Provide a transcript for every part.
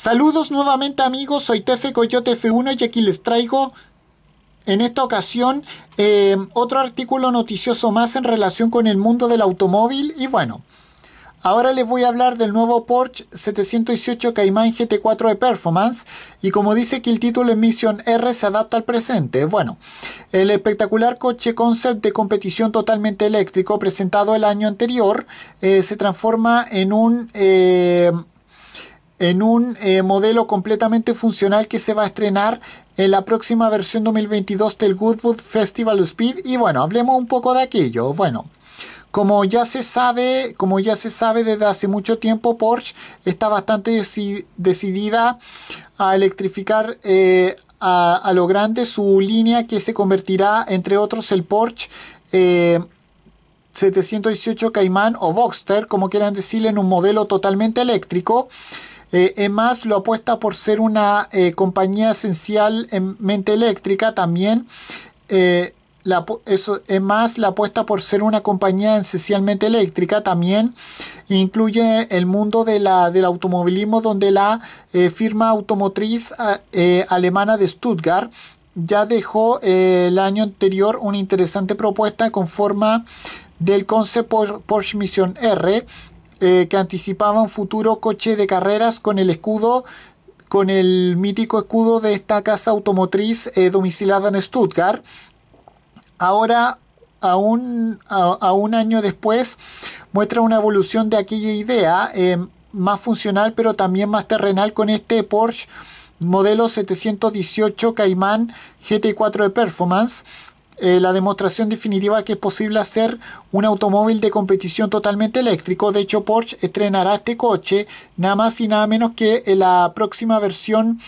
Saludos nuevamente amigos, soy Tefe Coyote F1 y aquí les traigo en esta ocasión em, otro artículo noticioso más en relación con el mundo del automóvil y bueno, ahora les voy a hablar del nuevo Porsche 718 Cayman GT4 de Performance y como dice que el título en Mission R se adapta al presente, bueno, el espectacular coche concept de competición totalmente eléctrico presentado el año anterior eh, se transforma en un... Em, en un eh, modelo completamente funcional que se va a estrenar en la próxima versión 2022 del Goodwood Festival Speed y bueno, hablemos un poco de aquello. Bueno, como ya se sabe, como ya se sabe desde hace mucho tiempo, Porsche está bastante decidida a electrificar eh, a, lo grande su línea que se convertirá, entre otros, el Porsche 718 eh, Cayman o Boxster, como quieran decirle, en un modelo totalmente eléctrico. Eh, EMAS lo apuesta por ser una eh, compañía esencialmente eléctrica también. Eh, la, la apuesta por ser una compañía esencialmente eléctrica también incluye el mundo de la, del automovilismo donde la eh, firma automotriz eh, alemana de Stuttgart ya dejó el año anterior una interesante propuesta con forma del concepto Porsche Mission R eh, que anticipaba un futuro coche de carreras con el escudo con el mítico escudo de esta casa automotriz eh, domicilada en Stuttgart. Ahora, a un, un, año después, muestra una evolución de aquella idea, eh, más funcional pero también más terrenal con este Porsche modelo 718 Cayman GT4 de Performance, eh, la demostración definitiva que es posible hacer un automóvil de competición totalmente eléctrico. De hecho, Porsche estrenará este coche nada más y nada menos que en la próxima versión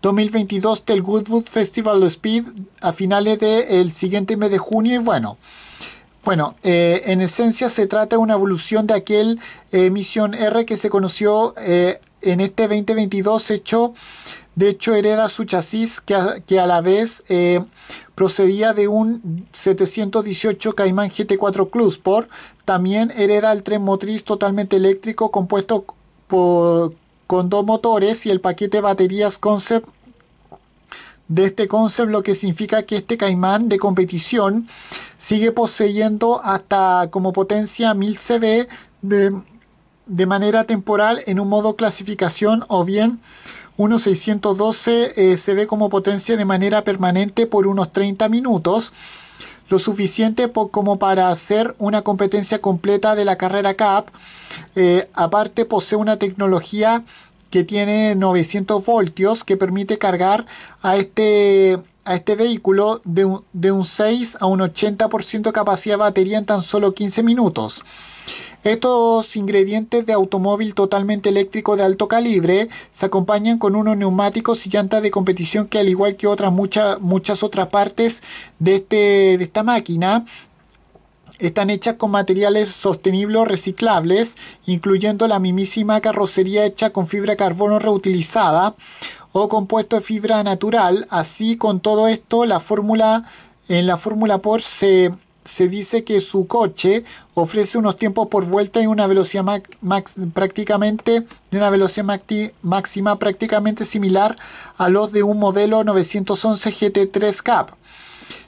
2022 del Goodwood Festival of Speed a finales del siguiente mes de junio. Y bueno, bueno, eh, en esencia se trata de una evolución de aquel emisión eh, R que se conoció en este 2022 hecho de hecho, hereda su chasis que a, la vez eh, procedía de un 718 caimán GT4 Club También hereda el tren motriz totalmente eléctrico compuesto con dos motores y el paquete de baterías Concept de este concept, lo que significa que este caimán de competición sigue poseyendo hasta como potencia 1000 CV de de manera temporal en un modo clasificación o bien 1612 eh, se ve como potencia de manera permanente por unos 30 minutos, lo suficiente como para hacer una competencia completa de la carrera CAP. Eh, aparte posee una tecnología que tiene 900 voltios que permite cargar a este a este vehículo de un, de un 6 a un 80% de capacidad de batería en tan solo 15 minutos. Estos ingredientes de automóvil totalmente eléctrico de alto calibre se acompañan con unos neumáticos y llantas de competición que al igual que otras muchas muchas otras partes de, este, de esta máquina están hechas con materiales sostenibles reciclables, incluyendo la mismísima carrocería hecha con fibra de carbono reutilizada o compuesto de fibra natural. Así, con todo esto, la fórmula en la fórmula Porsche se se dice que su coche ofrece unos tiempos por vuelta y una velocidad prácticamente de una velocidad máxima prácticamente similar a los de un modelo 911 GT3 Cup.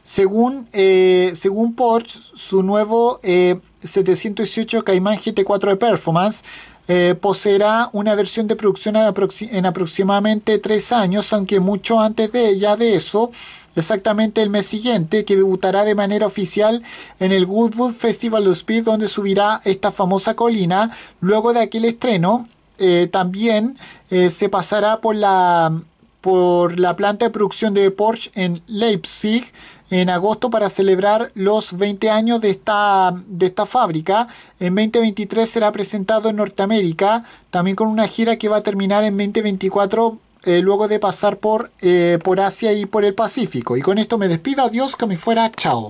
Según, eh, según Porsche, su nuevo eh, 718 Cayman GT4 de Performance eh, poseerá una versión de producción en aproximadamente tres años, aunque mucho antes de ella de eso, exactamente el mes siguiente, que debutará de manera oficial en el Goodwood Festival of Speed, donde subirá esta famosa colina. Luego de aquel estreno, eh, también eh, se pasará por la por la planta de producción de Porsche en Leipzig en agosto para celebrar los 20 años de esta, de esta fábrica. En 2023 será presentado en Norteamérica, también con una gira que va a terminar en 2024 eh, luego de pasar por, eh, por Asia y por el Pacífico. Y con esto me despido, adiós, que me fuera, chao.